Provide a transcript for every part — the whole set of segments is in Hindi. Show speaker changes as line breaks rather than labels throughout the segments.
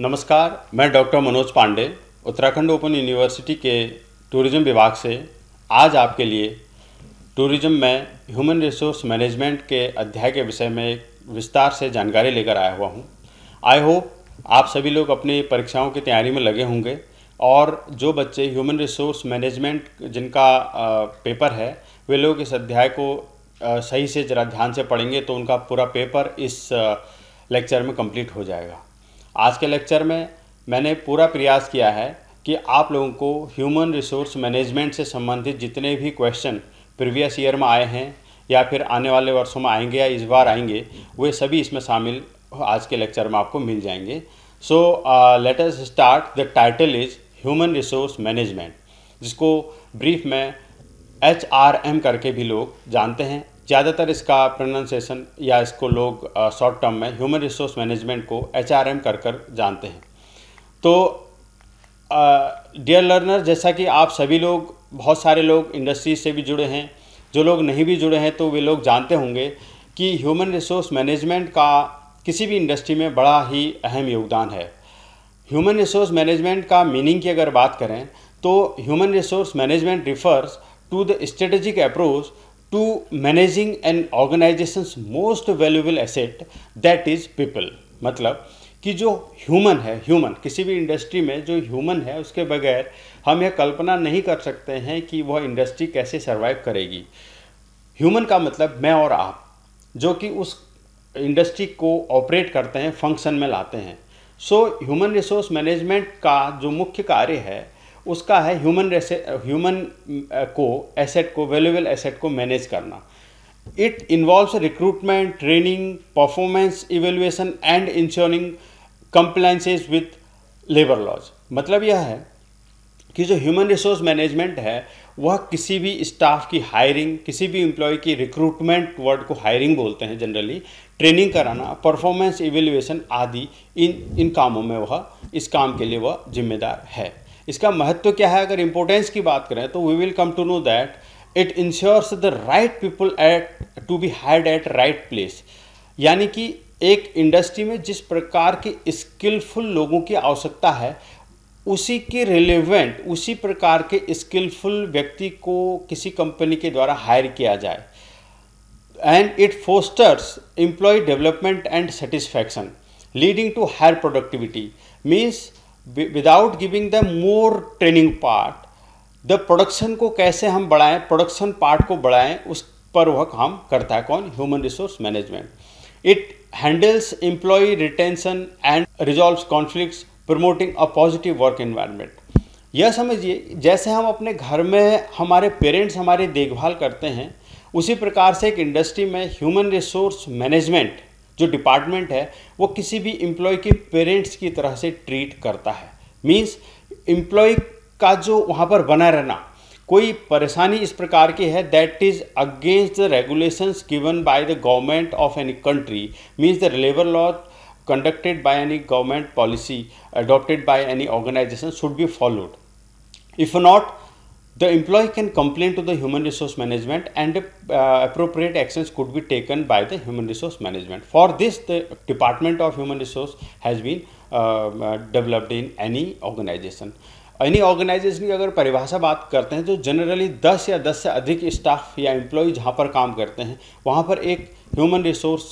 नमस्कार मैं doctor Manoj Pande Uttarakhand open university के टूरिज्म विभाग से आज आपके लिए टूरिज्म में ह्यूमन रिसोर्स मैनेजमेंट के अध्याय के विषय में विस्तार से जानकारी लेकर आया हुआ हूँ आई होप आप सभी लोग अपनी परीक्षाओं की तैयारी में लगे होंगे और जो बच्चे ह्यूमन रिसोर्स मैनेजमेंट जिनका पेपर है वे लोग इस अध्याय को सही से ज़रा ध्यान से पढ़ेंगे तो उनका पूरा पेपर इस लेक्चर में कंप्लीट हो जाएगा आज के लेक्चर में मैंने पूरा प्रयास किया है कि आप लोगों को ह्यूमन रिसोर्स मैनेजमेंट से संबंधित जितने भी क्वेश्चन प्रीवियस ईयर में आए हैं या फिर आने वाले वर्षों में आएंगे या इस बार आएंगे वे सभी इसमें शामिल आज के लेक्चर में आपको मिल जाएंगे so let us start the title is human resource management जिसको ब्रीफ में एच आर एम करके भी लोग जानते हैं ज़्यादातर इसका प्रोनाउंसिएशन या इसको लोग शॉर्ट टर्म में ह्यूमन रिसोर्स मैनेजमेंट को एच आर एम कर कर जानते हैं तो डियर लर्नर जैसा कि आप सभी लोग बहुत सारे लोग इंडस्ट्री से भी जुड़े हैं जो लोग नहीं भी जुड़े हैं तो वे लोग जानते होंगे कि ह्यूमन रिसोर्स मैनेजमेंट का किसी भी इंडस्ट्री में बड़ा ही अहम योगदान है ह्यूमन रिसोर्स मैनेजमेंट का मीनिंग की अगर बात करें तो human resource management refers to the strategic approach to managing an organization's most valuable asset that is people मतलब कि जो ह्यूमन है ह्यूमन किसी भी इंडस्ट्री में जो ह्यूमन है उसके बगैर हम यह कल्पना नहीं कर सकते हैं कि वह इंडस्ट्री कैसे सर्वाइव करेगी ह्यूमन का मतलब मैं और आप जो कि उस इंडस्ट्री को ऑपरेट करते हैं फंक्शन में लाते हैं सो ह्यूमन रिसोर्स मैनेजमेंट का जो मुख्य कार्य है उसका है ह्यूमन ह्यूमन को एसेट को वैल्यूबल एसेट को मैनेज करना it involves recruitment training performance evaluation and ensuring compliances with labour laws मतलब यह है कि जो ह्यूमन रिसोर्स मैनेजमेंट है वह किसी भी स्टाफ की हायरिंग किसी भी एम्प्लॉय की रिक्रूटमेंट वर्ड को हायरिंग बोलते हैं जनरली ट्रेनिंग कराना परफॉर्मेंस इवेल्युएशन आदि इन इन कामों में वह इस काम के लिए वह जिम्मेदार है इसका महत्व क्या है अगर इम्पोर्टेंस की बात करें तो we will come to know that it ensures the right people at to be hired at right place यानी कि एक इंडस्ट्री में जिस प्रकार के स्किलफुल लोगों की आवश्यकता है उसी के रिलेवेंट उसी प्रकार के स्किलफुल व्यक्ति को किसी कंपनी के द्वारा हायर किया जाए and it fosters employee development and satisfaction leading to higher productivity means without giving the more training part the production को कैसे हम बढ़ाएं प्रोडक्शन पार्ट को बढ़ाएं उस पर वह काम करता है कौन human resource management it handles employee retention and resolve conflict promoting a positive work environment यह समझिए जैसे हम अपने घर में हमारे पेरेंट्स हमारी देखभाल करते हैं उसी प्रकार से एक इंडस्ट्री में ह्यूमन रिसोर्स मैनेजमेंट जो डिपार्टमेंट है वो किसी भी एम्प्लॉय के पेरेंट्स की तरह से ट्रीट करता है मीन्स एम्प्लॉय का जो वहाँ पर बना रहना कोई परेशानी इस प्रकार की है that is against the regulations given by the government of any country means the labour law conducted by any government policy adopted by any organisation should be followed if not The employee can complain to the human resource management and uh, appropriate actions could be taken by the human resource management. For this, the Department of Human Resource has been uh, uh, developed in any organization. Any organisation की अगर परिभाषा बात करते हैं तो जनरली 10 या 10 से अधिक स्टाफ या एम्प्लॉय जहाँ पर काम करते हैं वहाँ पर एक ह्यूमन रिसोर्स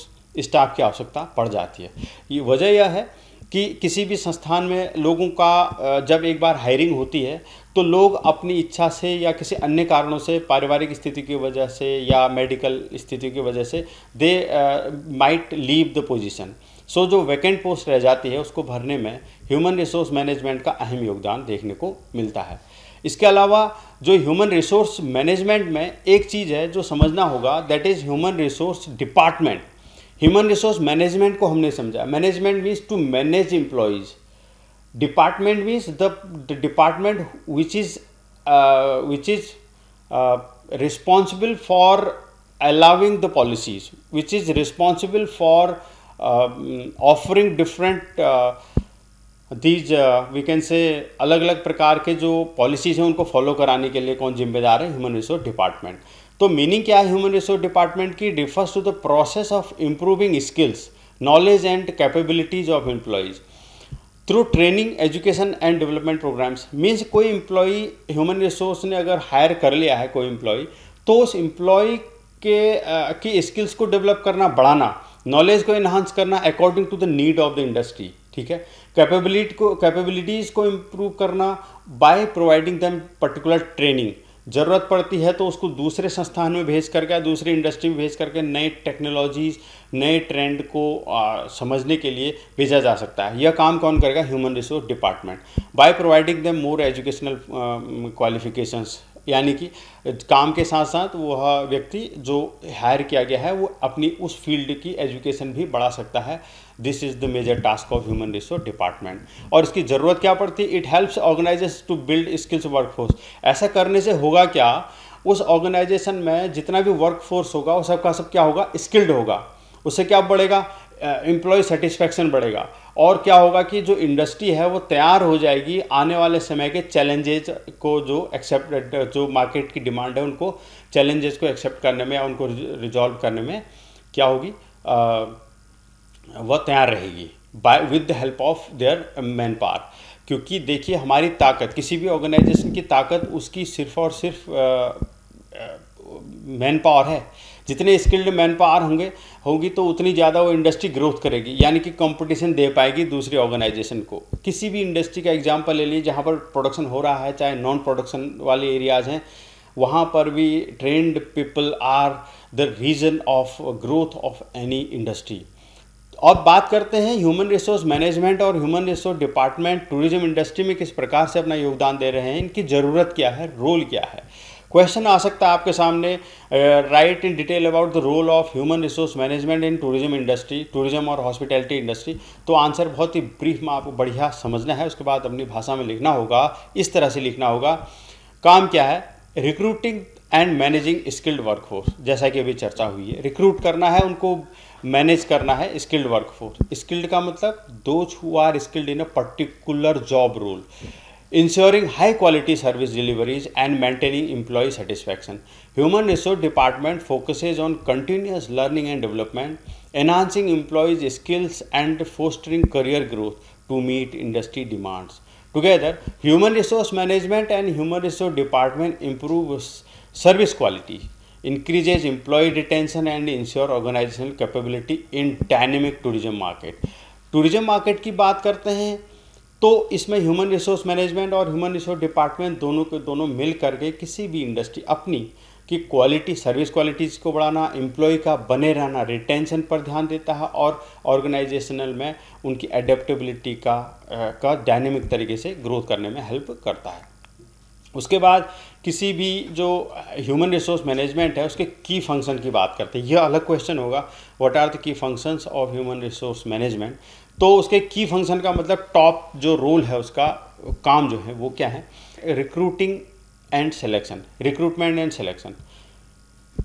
स्टाफ की आवश्यकता पड़ जाती है ये वजह यह है कि किसी भी संस्थान में लोगों का जब एक बार हायरिंग होती है तो लोग अपनी इच्छा से या किसी अन्य कारणों से पारिवारिक स्थिति की वजह से या मेडिकल स्थिति की वजह से they might leave the position so जो वैकेंट पोस्ट रह जाती है उसको भरने में ह्यूमन रिसोर्स मैनेजमेंट का अहम योगदान देखने को मिलता है इसके अलावा जो ह्यूमन रिसोर्स मैनेजमेंट में एक चीज़ है जो समझना होगा that is human resource department human resource management को हमने समझा management means to manage employees department means the department which is which is responsible for allowing the policies which is responsible for offering different these we can say अलग अलग प्रकार के जो पॉलिसीज हैं उनको फॉलो कराने के लिए कौन जिम्मेदार है ह्यूमन रिसोर्स डिपार्टमेंट तो मीनिंग क्या है ह्यूमन रिसोर्स डिपार्टमेंट की differs to the process of improving skills knowledge and capabilities of employees through training education and development programmes means कोई एम्प्लॉय ह्यूमन रिसोर्स ने अगर हायर कर लिया है कोई एम्प्लॉय तो उस एम्प्लॉय के की स्किल्स को डेवलप करना बढ़ाना नॉलेज को इन्हांस करना according to the need of the industry ठीक है कैपेबिलिटी को कैपेबिलिटीज़ को इम्प्रूव करना by providing them particular training ज़रूरत पड़ती है तो उसको दूसरे संस्थान में भेज करके दूसरी इंडस्ट्री में भेज करके नए टेक्नोलॉजीज़ नए ट्रेंड को आ, समझने के लिए भेजा जा सकता है यह काम कौन करेगा human resource department by providing the more educational qualifications यानी कि काम के साथ साथ वह व्यक्ति जो हायर किया गया है वो अपनी उस फील्ड की एजुकेशन भी बढ़ा सकता है this is the major task of human resource department और इसकी ज़रूरत क्या पड़ती है it helps organisation to build skills workforce ऐसा करने से होगा क्या उस ऑर्गेनाइजेशन में जितना भी वर्कफोर्स होगा वो सबका सब क्या होगा स्किल्ड होगा उससे क्या बढ़ेगा एम्प्लॉय सेटिस्फैक्शन सेटिस्फेक्शन बढ़ेगा और क्या होगा कि जो इंडस्ट्री है वो तैयार हो जाएगी आने वाले समय के चैलेंजेज को जो एक्सेप्ट जो मार्केट की डिमांड है उनको चैलेंजेस को एक्सेप्ट करने में या उनको रिजॉल्व करने में क्या होगी वह तैयार रहेगी by with the help of their manpower क्योंकि देखिए हमारी ताकत किसी भी ऑर्गेनाइजेशन की ताकत उसकी सिर्फ और सिर्फ मैन पावर है जितने स्किल्ड मैन पावर होंगे होगी तो उतनी ज़्यादा वो इंडस्ट्री ग्रोथ करेगी यानी कि कंपटीशन दे पाएगी दूसरी ऑर्गेनाइजेशन को किसी भी इंडस्ट्री का एग्जाम्पल ले लीजिए जहाँ पर प्रोडक्शन हो रहा है चाहे नॉन प्रोडक्शन वाले एरियाज़ हैं वहाँ पर भी trained people are the reason of growth of any industry अब बात करते हैं ह्यूमन रिसोर्स मैनेजमेंट और human resource department tourism industry में किस प्रकार से अपना योगदान दे रहे हैं इनकी ज़रूरत क्या है रोल क्या है क्वेश्चन आ सकता है आपके सामने write in detail about the role of human resource management in tourism industry tourism और हॉस्पिटैलिटी इंडस्ट्री तो आंसर बहुत ही ब्रीफ में आपको बढ़िया समझना है उसके बाद अपनी भाषा में लिखना होगा इस तरह से लिखना होगा काम क्या है recruiting and managing skilled workforce जैसा कि अभी चर्चा हुई है रिक्रूट करना है उनको मैनेज करना है स्किल्ड वर्कफोर्स स्किल्ड का मतलब दो छू are skilled in a particular job role ensuring high quality service deliveries and maintaining employee satisfaction. Human Resource Department focuses on continuous learning and development, enhancing employees' skills and fostering career growth to meet industry demands. Together, Human Resource Management and Human Resource Department improves service quality, increases employee retention and ensure organizational capability in dynamic tourism market. Tourism market की बात करते हैं तो इसमें ह्यूमन रिसोर्स मैनेजमेंट और ह्यूमन रिसोर्स डिपार्टमेंट दोनों के दोनों मिल करके किसी भी इंडस्ट्री अपनी की क्वालिटी सर्विस क्वालिटीज़ को बढ़ाना एम्प्लॉय का बने रहना रिटेंशन पर ध्यान देता है और ऑर्गेनाइजेशनल में उनकी एडेप्टेबिलिटी का का डायनेमिक तरीके से ग्रोथ करने में हेल्प करता है उसके बाद किसी भी जो ह्यूमन रिसोर्स मैनेजमेंट है उसके की फंक्शन की बात करते हैं यह अलग क्वेश्चन होगा what are the key functions of human resource management तो उसके की फंक्शन का मतलब टॉप जो रोल है उसका काम जो है वो क्या है recruiting and selection recruitment and selection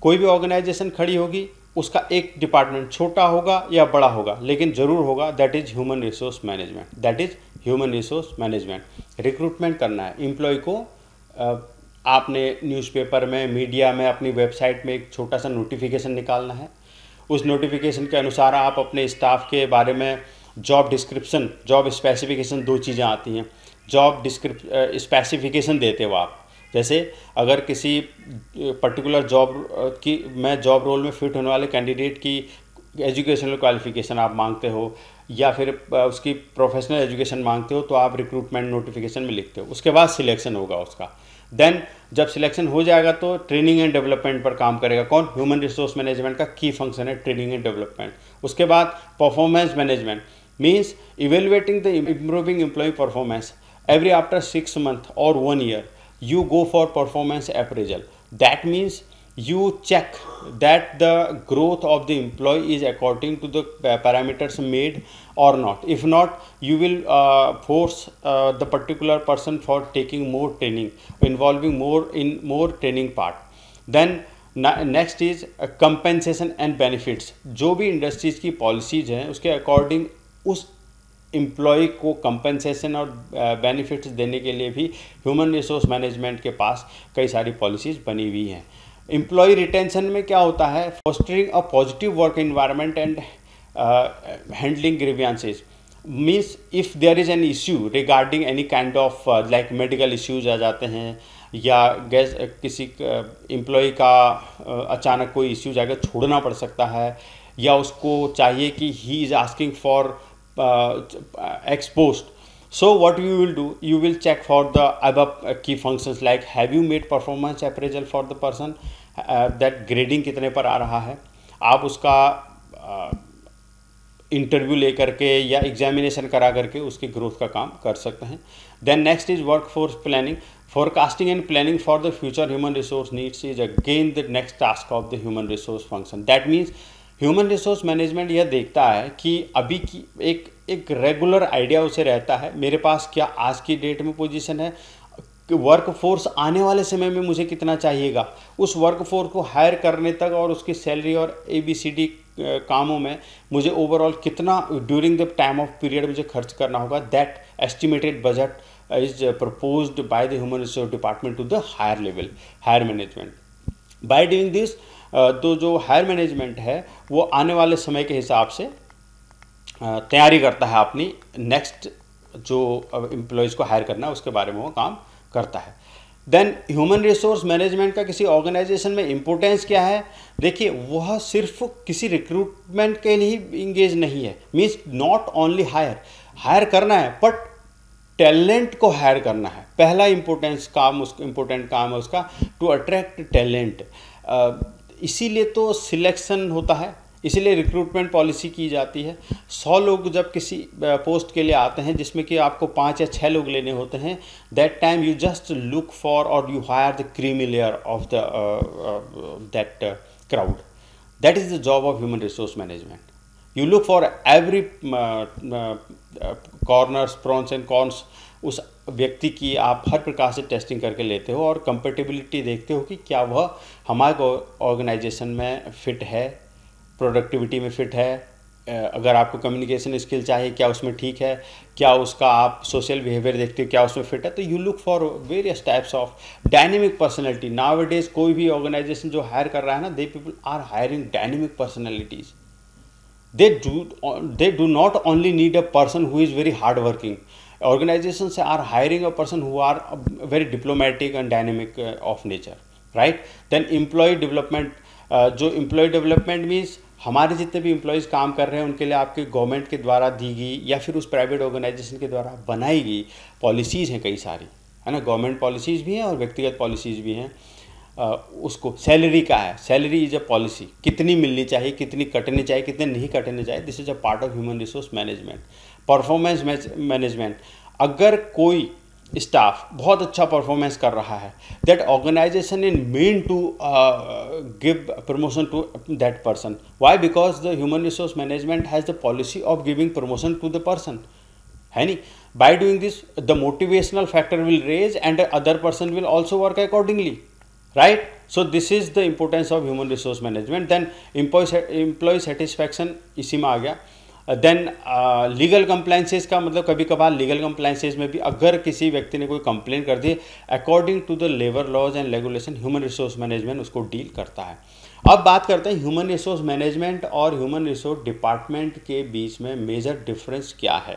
कोई भी ऑर्गेनाइजेशन खड़ी होगी उसका एक डिपार्टमेंट छोटा होगा या बड़ा होगा लेकिन ज़रूर होगा that is human resource management that is human resource management recruitment करना है एम्प्लॉय को आपने न्यूज़पेपर में मीडिया में अपनी वेबसाइट में एक छोटा सा नोटिफिकेशन निकालना है उस नोटिफिकेशन के अनुसार आप अपने स्टाफ के बारे में जॉब डिस्क्रिप्शन जॉब स्पेसिफिकेशन दो चीज़ें आती हैं जॉब डिस्क्रिप स्पेसिफिकेशन देते हो आप जैसे अगर किसी पर्टिकुलर जॉब की मैं जॉब रोल में फिट होने वाले कैंडिडेट की एजुकेशनल क्वालिफिकेशन आप मांगते हो या फिर उसकी प्रोफेशनल एजुकेशन मांगते हो तो आप रिक्रूटमेंट नोटिफिकेशन में लिखते हो उसके बाद सिलेक्शन होगा उसका देन जब सिलेक्शन हो जाएगा तो ट्रेनिंग एंड डेवलपमेंट पर काम करेगा कौन ह्यूमन रिसोर्स मैनेजमेंट का की फंक्शन है ट्रेनिंग एंड डेवलपमेंट उसके बाद performance management means evaluating the improving employee performance every after six months or one year you go for performance appraisal that means you check that the growth of the employee is according to the parameters made or not if not you will uh, force uh, the particular person for taking more training involving more in more training part then next is compensation and benefits जो भी इंडस्ट्रीज की पॉलिसीज हैं उसके अकॉर्डिंग उस एम्प्लॉय को कंपनसेशन और बेनिफिट्स देने के लिए भी ह्यूमन रिसोर्स मैनेजमेंट के पास कई सारी पॉलिसीज़ बनी हुई हैं एम्प्लॉय रिटेंशन में क्या होता है fostering a positive work environment and handling grievances means if there is an issue regarding any kind of like medical issues आ जाते हैं या गैस किसी एम्प्लॉय का अचानक कोई इश्यूज आकर छोड़ना पड़ सकता है या उसको चाहिए कि he is asking for Uh, exposed so what you will do you will check for the above uh, key functions like have you made performance appraisal for the person that uh, grading कितने पर आ रहा है आप उसका इंटरव्यू लेकर के या एग्जामिनेशन करा करके उसकी ग्रोथ का काम कर सकते हैं then next is workforce planning forecasting and planning for the future human resource needs is again the next task of the human resource function that means human resource management यह देखता है कि अभी की एक एक रेगुलर आइडिया उसे रहता है मेरे पास क्या आज की डेट में पोजीशन है वर्क फोर्स आने वाले समय में मुझे कितना चाहिएगा उस वर्क फोर्स को हायर करने तक और उसकी सैलरी और ए बी सी डी कामों में मुझे ओवरऑल कितना during the time of period मुझे खर्च करना होगा that estimated budget is proposed by the human resource department to the higher level higher management by doing this तो जो हायर मैनेजमेंट है वो आने वाले समय के हिसाब से तैयारी करता है अपनी नेक्स्ट जो एम्प्लॉयज़ को हायर करना है उसके बारे में वो काम करता है देन ह्यूमन रिसोर्स मैनेजमेंट का किसी ऑर्गेनाइजेशन में इम्पोर्टेंस क्या है देखिए वह सिर्फ किसी रिक्रूटमेंट के लिए इंगेज नहीं है means not only hire hire करना है बट टैलेंट को हायर करना है पहला इम्पोर्टेंस काम उस इम्पोर्टेंट काम है उसका टू अट्रैक्ट टैलेंट इसीलिए तो सिलेक्शन होता है इसीलिए रिक्रूटमेंट पॉलिसी की जाती है सौ लोग जब किसी पोस्ट के लिए आते हैं जिसमें कि आपको पाँच या छः लोग लेने होते हैं that time you just look for और you hire the creamy layer of the that crowd that is the job of human resource management you look for every corners pros and cons उस व्यक्ति की आप हर प्रकार से टेस्टिंग करके लेते हो और कंपेटेबिलिटी देखते हो कि क्या वह हमारे ऑर्गेनाइजेशन में फिट है प्रोडक्टिविटी में फिट है अगर आपको कम्युनिकेशन स्किल चाहिए क्या उसमें ठीक है क्या उसका आप सोशल बिहेवियर देखते हो क्या उसमें फिट है तो you look for various types of dynamic personality nowadays कोई भी ऑर्गेनाइजेशन जो हायर कर रहा है ना they people are hiring dynamic personalities they do they do not only need a person who is very hard working organizations are hiring a person who are uh, very diplomatic and dynamic uh, of nature right then employee development uh, जो employee डेवलपमेंट मीन्स हमारे जितने भी एम्प्लॉयज़ काम कर रहे हैं उनके लिए आपके गवर्नमेंट के द्वारा दी गई या फिर उस प्राइवेट ऑर्गेनाइजेशन के द्वारा बनाई गई पॉलिसीज़ हैं कई सारी है ना गवर्नमेंट पॉलिसीज़ भी हैं और व्यक्तिगत पॉलिसीज़ भी हैं उसको सैलरी का है सैलरी इज अ पॉलिसी कितनी मिलनी चाहिए कितनी कटनी चाहिए कितने नहीं कटने चाहिए this is a part of human resource management performance management अगर कोई स्टाफ बहुत अच्छा परफॉर्मेंस कर रहा है that organization in main to give promotion to that person why because the human resource management has the policy of giving promotion to the person है नहीं by doing this the motivational factor will raise and other person will also work accordingly right so this is the importance of human resource management then employee satisfaction इसी में आ गया देन लीगल कंप्लाइंसेज का मतलब कभी कभार लीगल कंप्लाइंसेज में भी अगर किसी व्यक्ति ने कोई कंप्लेन कर दी according to the labour laws and regulation human resource management उसको डील करता है अब बात करते हैं ह्यूमन रिसोर्स मैनेजमेंट और ह्यूमन रिसोर्स डिपार्टमेंट के बीच में मेजर डिफरेंस क्या है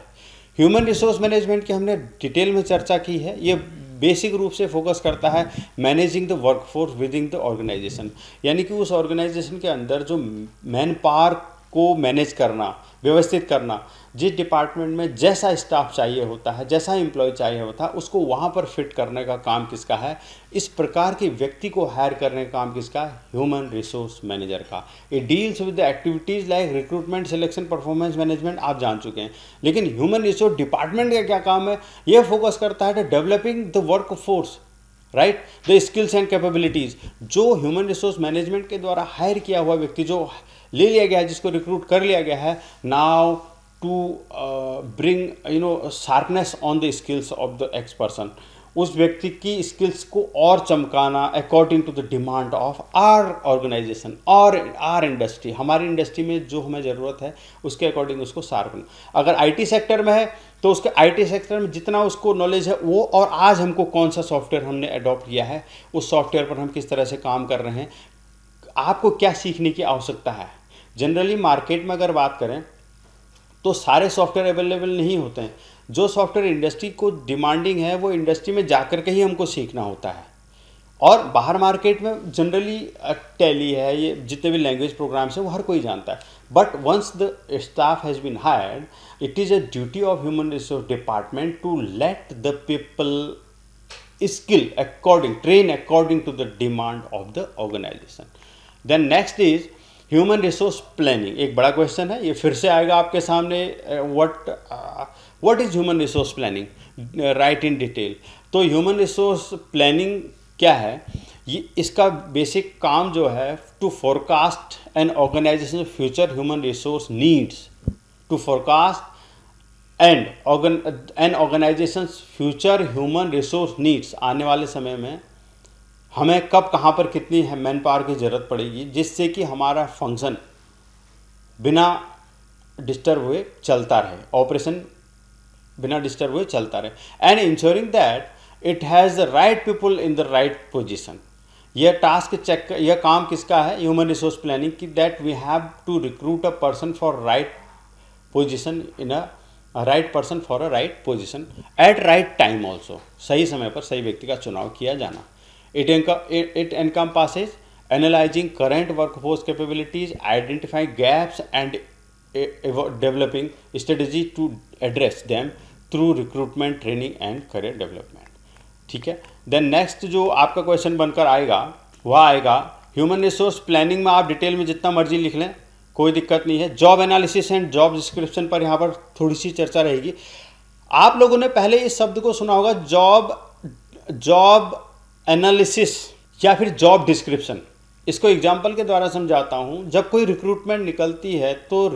ह्यूमन रिसोर्स मैनेजमेंट की हमने डिटेल में चर्चा की है ये बेसिक रूप से फोकस करता है managing the workforce within the organization यानी कि उस ऑर्गेनाइजेशन के अंदर जो मैन पावर को मैनेज करना व्यवस्थित करना जिस डिपार्टमेंट में जैसा स्टाफ चाहिए होता है जैसा एम्प्लॉय चाहिए होता है उसको वहाँ पर फिट करने का काम किसका है इस प्रकार के व्यक्ति को हायर करने का काम किसका है ह्यूमन रिसोर्स मैनेजर का it deals with the activities like recruitment selection performance management आप जान चुके हैं लेकिन ह्यूमन रिसोर्स डिपार्टमेंट का क्या काम है यह फोकस करता है developing the workforce right the skills and capabilities जो ह्यूमन रिसोर्स मैनेजमेंट के द्वारा हायर किया हुआ व्यक्ति जो ले लिया गया है जिसको रिक्रूट कर लिया गया है now to bring you know sharpness on the skills of the x person उस व्यक्ति की स्किल्स को और चमकाना according to the demand of our organization और आर इंडस्ट्री हमारी इंडस्ट्री में जो हमें ज़रूरत है उसके अकॉर्डिंग उसको सार्पना अगर आईटी सेक्टर में है तो उसके आईटी सेक्टर में जितना उसको नॉलेज है वो और आज हमको कौन सा सॉफ्टवेयर हमने अडॉप्ट किया है उस सॉफ्टवेयर पर हम किस तरह से काम कर रहे हैं आपको क्या सीखने की आवश्यकता है जनरली मार्केट में अगर बात करें तो सारे सॉफ्टवेयर अवेलेबल नहीं होते हैं जो सॉफ्टवेयर इंडस्ट्री को डिमांडिंग है वो इंडस्ट्री में जाकर के ही हमको सीखना होता है और बाहर मार्केट में जनरली टैली है ये जितने भी लैंग्वेज प्रोग्राम्स हैं वो हर कोई जानता है but once the staff has been hired it is a duty of human resource department to let the people skill according train according to the demand of the organization then next is human resource planning एक बड़ा क्वेश्चन है ये फिर से आएगा आपके सामने what what is human resource planning right in detail तो ह्यूमन रिसोर्स प्लानिंग क्या है ये इसका बेसिक काम जो है to forecast an organization future human resource needs to forecast and an organization future human resource needs आने वाले समय में हमें कब कहाँ पर कितनी है मैन पावर की ज़रूरत पड़ेगी जिससे कि हमारा फंक्शन बिना डिस्टर्ब हुए चलता रहे ऑपरेशन बिना डिस्टर्ब हुए चलता रहे and ensuring that it has the right people in the right position यह टास्क चेक यह काम किसका है ह्यूमन रिसोर्स प्लानिंग की that we have to recruit a person for right position in a right person for a right position at right time also सही समय पर सही व्यक्ति का चुनाव किया जाना It, enc- it, it encompasses analyzing current workforce capabilities, identifying gaps, and e-, developing strategy to address them through recruitment training and career development ठीक है देन नेक्स्ट जो आपका क्वेश्चन बनकर आएगा वह आएगा ह्यूमन रिसोर्स प्लानिंग में आप डिटेल में जितना मर्जी लिख लें कोई दिक्कत नहीं है job analysis and job description पर यहाँ पर थोड़ी सी चर्चा रहेगी आप लोगों ने पहले इस शब्द को सुना होगा जॉब जॉब एनालिसिस या फिर जॉब डिस्क्रिप्शन इसको एग्जाम्पल के द्वारा समझाता हूँ जब कोई रिक्रूटमेंट निकलती है तो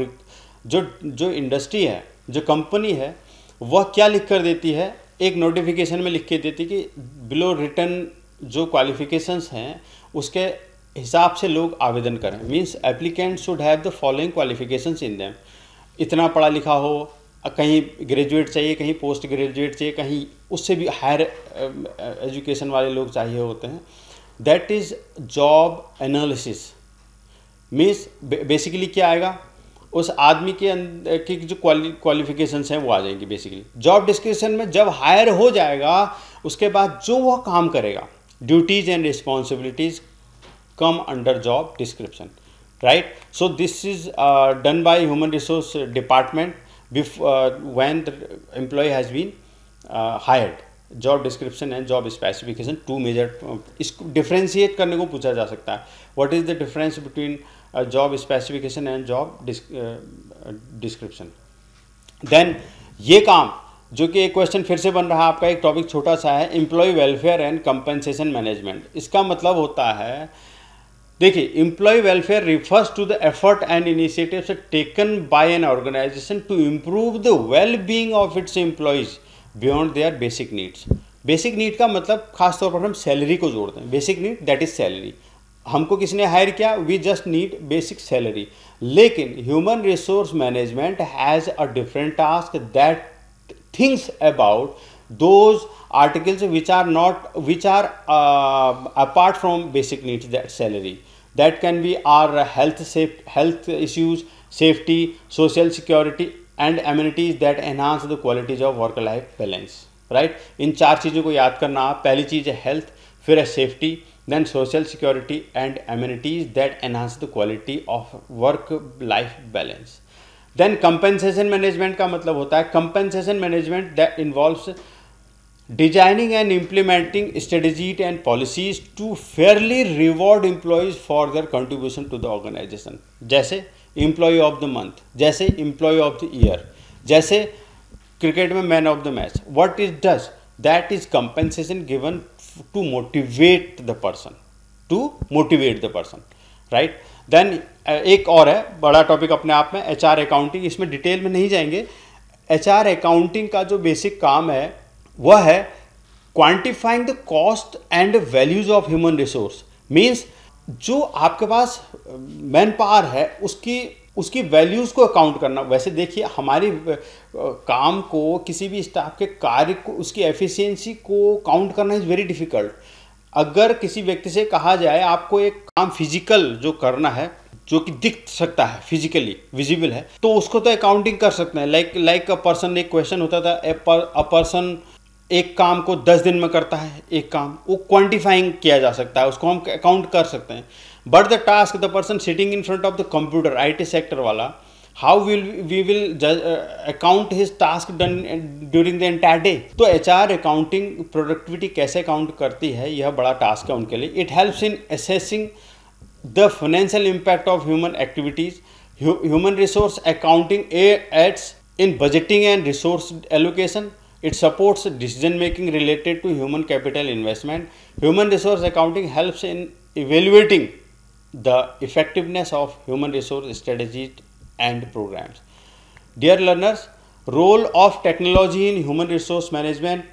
जो जो इंडस्ट्री है जो कंपनी है वह क्या लिख कर देती है एक नोटिफिकेशन में लिख के देती कि बिलो रिटर्न जो क्वालिफिकेशंस हैं उसके हिसाब से लोग आवेदन करें means applicant should have the following qualifications in them इतना पढ़ा लिखा हो कहीं ग्रेजुएट चाहिए कहीं पोस्ट ग्रेजुएट चाहिए कहीं उससे भी हायर एजुकेशन वाले लोग चाहिए होते हैं that is job analysis means basically क्या आएगा उस आदमी के अंदर की जो क्वालिफिकेशंस हैं वो आ जाएंगी बेसिकली जॉब डिस्क्रिप्शन में जब हायर हो जाएगा उसके बाद जो वह काम करेगा duties and responsibilities come under job description right so this is done by human resource department before, uh, when the employee has been uh, hired job description and job specification to measure इसको डिफ्रेंशिएट करने को पूछा जा सकता है what is the difference between job specification and job description then ये काम जो कि एक क्वेश्चन फिर से बन रहा है आपका एक टॉपिक छोटा सा है employee welfare and compensation management इसका मतलब होता है देखिए employee welfare refers to the effort and initiative taken by an organization to improve the well being of its employees beyond their basic needs basic need का मतलब खासतौर पर हम सैलरी को जोड़ते हैं basic need that is salary हमको किसी ने हायर किया we just need basic salary लेकिन human resource management has a different task that things about those articles which are not which are apart from basic needs that that that can be are health health safe health issues safety social and amenities that enhance the qualities of work life balance right इन चार चीज़ों को याद करना आप पहली चीज़ है हेल्थ फिर है safety then social security and amenities that enhance the quality of work life balance then compensation management का मतलब होता है compensation management that involves designing and implementing strategies and policies to fairly reward employees for their contribution to the organization जैसे इम्प्लॉय ऑफ द मंथ जैसे इम्प्लॉय ऑफ द ईयर जैसे क्रिकेट में man of the match what is does that is compensation given to motivate the person to motivate the person right then एक और है बड़ा टॉपिक अपने आप में एच आर अकाउंटिंग इसमें डिटेल में नहीं जाएंगे एच आर अकाउंटिंग का जो बेसिक काम है वह है quantifying the cost and values of human resource means जो आपके पास मैन पावर है उसकी उसकी वैल्यूज़ को अकाउंट करना वैसे देखिए हमारी काम को किसी भी स्टाफ के कार्य को उसकी एफिशिएंसी को काउंट करना इज़ वेरी डिफ़िकल्ट अगर किसी व्यक्ति से कहा जाए आपको एक काम फिजिकल जो करना है जो कि दिख सकता है फिजिकली विजिबल है तो उसको तो अकाउंटिंग कर सकते हैं लाइक लाइक अ पर्सन एक क्वेश्चन होता था ए पर्सन एक काम को दस दिन में करता है एक काम वो क्वांटिफाइंग किया जा सकता है उसको हम अकाउंट कर सकते हैं but the task the person sitting in front of the computer IT sector वाला how will we will account his task done during the entire day तो एच आर अकाउंटिंग प्रोडक्टिविटी कैसे अकाउंट करती है यह बड़ा टास्क है उनके लिए it helps in assessing the financial impact of human activities human resource accounting aids in budgeting and resource allocation It supports decision making related to human capital investment. Human resource accounting helps in evaluating the effectiveness of human resource strategies and programs. Dear learners, role of technology in human resource management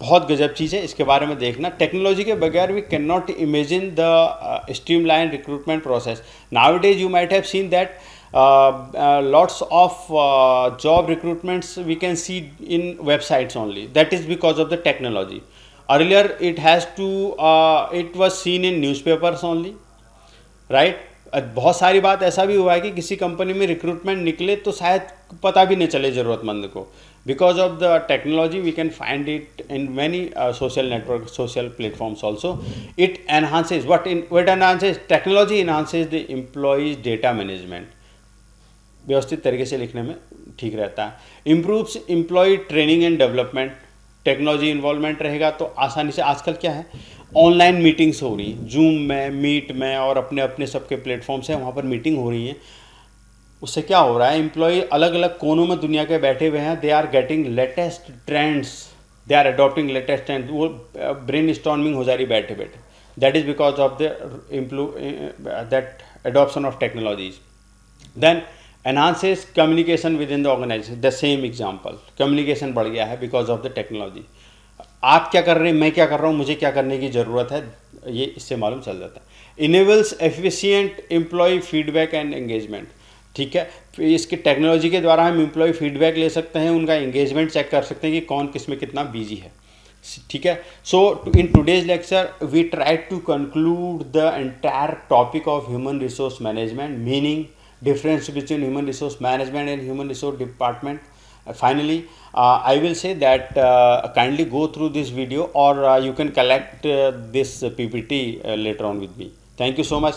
बहुत गजब चीज़ है इसके बारे में देखना टेक्नोलॉजी के बगैर we can not imagine the streamline recruitment process now it is you might have seen that lots of job recruitments we can see in websites websites that is because of the technology earlier it it has to uh, it was seen in newspapers only uh, बहुत सारी बात ऐसा भी हुआ है कि किसी कंपनी में रिक्रूटमेंट निकले तो शायद पता भी नहीं चले ज़रूरतमंद को because of the technology we can find it in many social network social platforms also it enhances what in what enhances technology enhances the employees data management व्यवस्थित तरीके से लिखने में ठीक रहता है improves employee training and development technology involvement रहेगा तो आसानी से आजकल क्या है ऑनलाइन मीटिंग्स हो रही हैं जूम में मीट में और अपने अपने सबके प्लेटफॉर्म्स हैं वहाँ पर मीटिंग हो रही है उससे क्या हो रहा है इम्प्लॉय अलग अलग कोनों में दुनिया के बैठे हुए हैं they are getting latest trends they are adopting latest trend वो ब्रेन स्टॉर्मिंग हो जा रही बैठे बैठे that is because of the इम्प्लू that adoption of technologies then communication within the organization the same example communication बढ़ गया है बिकॉज ऑफ द टेक्नोलॉजी आप क्या कर रहे हैं मैं क्या कर रहा हूँ मुझे क्या करने की ज़रूरत है ये इससे मालूम चल जाता है enables efficient employee feedback and engagement ठीक है इसकी टेक्नोलॉजी के द्वारा हम इम्प्लॉय फीडबैक ले सकते हैं उनका एंगेजमेंट चेक कर सकते हैं कि कौन किस में कितना बिजी है ठीक है so in today's lecture we try to conclude the entire topic of human resource management meaning difference between human resource management and human resource department. Uh, finally, uh, I will say that uh, kindly go through this video or uh, you can collect uh, this PPT later on with me. Thank you so much.